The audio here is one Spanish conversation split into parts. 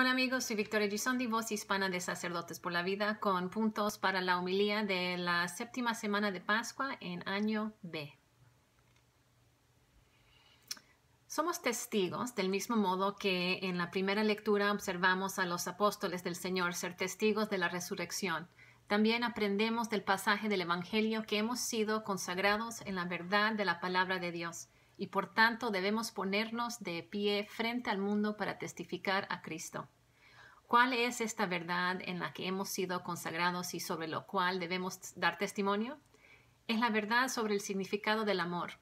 Hola amigos, soy Victoria Gisondi, voz hispana de Sacerdotes por la Vida, con puntos para la homilía de la séptima semana de Pascua en año B. Somos testigos del mismo modo que en la primera lectura observamos a los apóstoles del Señor ser testigos de la resurrección. También aprendemos del pasaje del Evangelio que hemos sido consagrados en la verdad de la palabra de Dios y por tanto debemos ponernos de pie frente al mundo para testificar a Cristo. ¿Cuál es esta verdad en la que hemos sido consagrados y sobre lo cual debemos dar testimonio? Es la verdad sobre el significado del amor.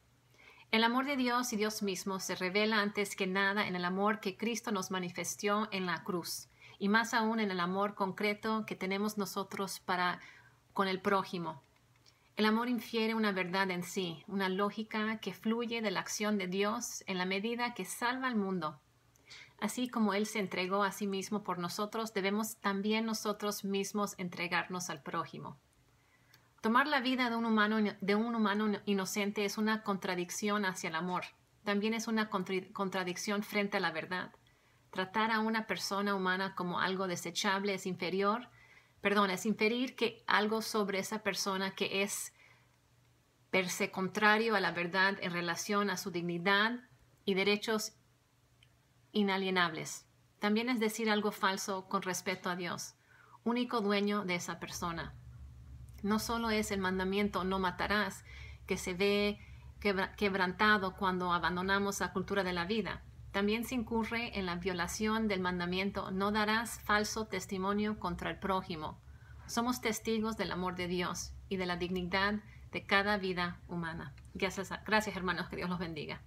El amor de Dios y Dios mismo se revela antes que nada en el amor que Cristo nos manifestó en la cruz, y más aún en el amor concreto que tenemos nosotros para con el prójimo, el amor infiere una verdad en sí, una lógica que fluye de la acción de Dios en la medida que salva al mundo. Así como Él se entregó a sí mismo por nosotros, debemos también nosotros mismos entregarnos al prójimo. Tomar la vida de un humano, de un humano inocente es una contradicción hacia el amor. También es una contradicción frente a la verdad. Tratar a una persona humana como algo desechable es inferior perdón, es inferir que algo sobre esa persona que es per se contrario a la verdad en relación a su dignidad y derechos inalienables. También es decir algo falso con respecto a Dios, único dueño de esa persona. No solo es el mandamiento no matarás que se ve quebrantado cuando abandonamos la cultura de la vida, también se incurre en la violación del mandamiento, no darás falso testimonio contra el prójimo. Somos testigos del amor de Dios y de la dignidad de cada vida humana. Gracias, gracias hermanos, que Dios los bendiga.